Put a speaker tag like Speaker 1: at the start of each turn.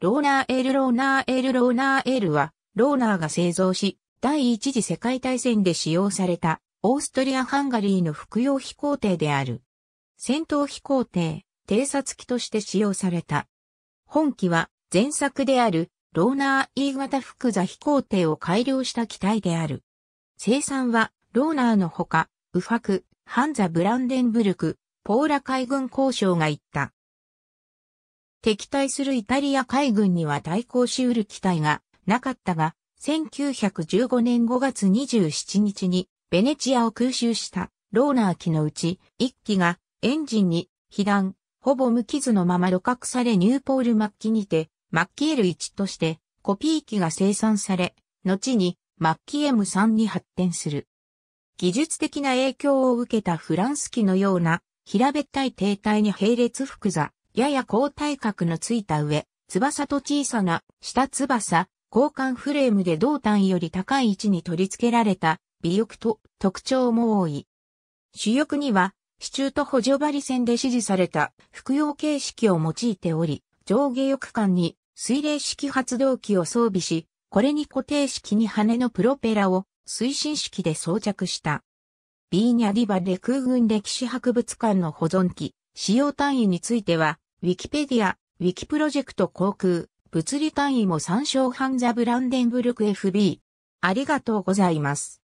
Speaker 1: ローナ
Speaker 2: ーエルローナーエルローナーエルは、ローナーが製造し、第一次世界大戦で使用された、オーストリア・ハンガリーの服用飛行艇である。戦闘飛行艇、偵察機として使用された。本機は、前作である、ローナー E 型複座飛行艇を改良した機体である。生産は、ローナーのほか、ウファク、ハンザ・ブランデンブルク、ポーラ海軍交渉が行った。敵対するイタリア海軍には対抗しうる機体がなかったが、1915年5月27日にベネチアを空襲したローナー機のうち1機がエンジンに被弾、ほぼ無傷のまま露獲されニューポール末期にてマッキエル1としてコピー機が生産され、後にマッキ M3 に発展する。技術的な影響を受けたフランス機のような平べったい停滞に並列複座、やや高体格のついた上、翼と小さな下翼、交換フレームで胴位より高い位置に取り付けられた尾翼と特徴も多い。主翼には支柱と補助針線で指示された服用形式を用いており、上下翼間に水冷式発動機を装備し、これに固定式に羽のプロペラを推進式で装着した。ビーニャディバレ空軍歴史博物館の保存機、使用単位については、ウィキペディア、ウィキプロジェクト航空、物理単位も参照ハンザ・ブランデンブルク FB。ありがとうございます。